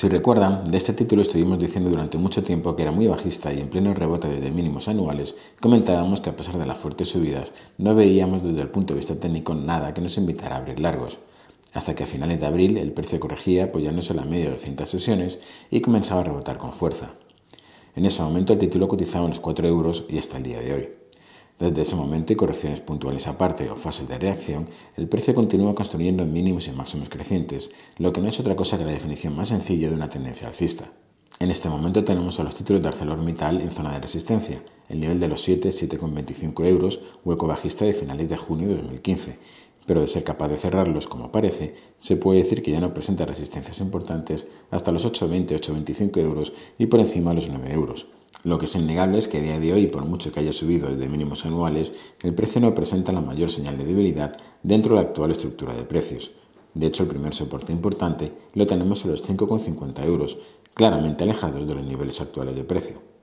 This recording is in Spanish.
Si recuerdan, de este título estuvimos diciendo durante mucho tiempo que era muy bajista y en pleno rebote desde mínimos anuales, comentábamos que a pesar de las fuertes subidas, no veíamos desde el punto de vista técnico nada que nos invitara a abrir largos. Hasta que a finales de abril el precio corregía apoyándose en la media de 200 sesiones y comenzaba a rebotar con fuerza. En ese momento el título cotizaba unos 4 euros y hasta el día de hoy. Desde ese momento y correcciones puntuales aparte o fases de reacción, el precio continúa construyendo mínimos y máximos crecientes, lo que no es otra cosa que la definición más sencilla de una tendencia alcista. En este momento tenemos a los títulos de ArcelorMittal en zona de resistencia, el nivel de los 7, 7,25 euros, hueco bajista de finales de junio de 2015, pero de ser capaz de cerrarlos como parece, se puede decir que ya no presenta resistencias importantes hasta los 8,20, 8,25 euros y por encima los 9 euros, lo que es innegable es que a día de hoy, por mucho que haya subido desde mínimos anuales, el precio no presenta la mayor señal de debilidad dentro de la actual estructura de precios. De hecho, el primer soporte importante lo tenemos en los 5,50 euros, claramente alejados de los niveles actuales de precio.